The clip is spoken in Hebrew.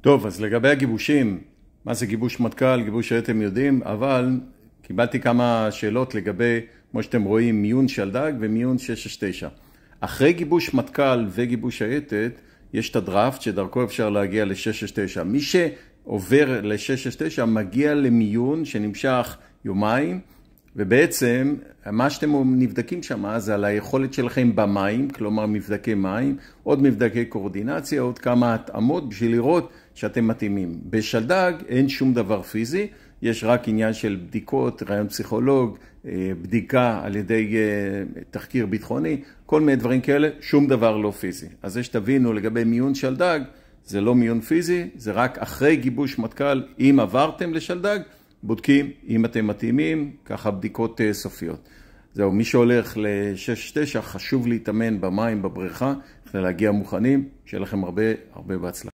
טוב, אז לגבי הגיבושים, מה זה גיבוש מטכ"ל, גיבוש שאתם יודעים, אבל קיבלתי כמה שאלות לגבי, כמו שאתם רואים, מיון שלדג ומיון 669. אחרי גיבוש מטכ"ל וגיבוש שייטת, יש את הדראפט שדרכו אפשר להגיע ל-669. מי שעובר ל-669 מגיע למיון שנמשך יומיים. ובעצם מה שאתם נבדקים שם זה על היכולת שלכם במים, כלומר מבדקי מים, עוד מבדקי קורדינציה, עוד כמה התאמות בשביל לראות שאתם מתאימים. בשלדג אין שום דבר פיזי, יש רק עניין של בדיקות, רעיון פסיכולוג, אה, בדיקה על ידי אה, תחקיר ביטחוני, כל מיני דברים כאלה, שום דבר לא פיזי. אז זה שתבינו לגבי מיון שלדג, זה לא מיון פיזי, זה רק אחרי גיבוש מטכ"ל, אם עברתם לשלדג, בודקים אם אתם מתאימים, ככה בדיקות אה, סופיות. זהו, מי שהולך ל-6-9 חשוב להתאמן במים, בבריכה, כדי להגיע מוכנים, שיהיה לכם הרבה הרבה בהצלחה.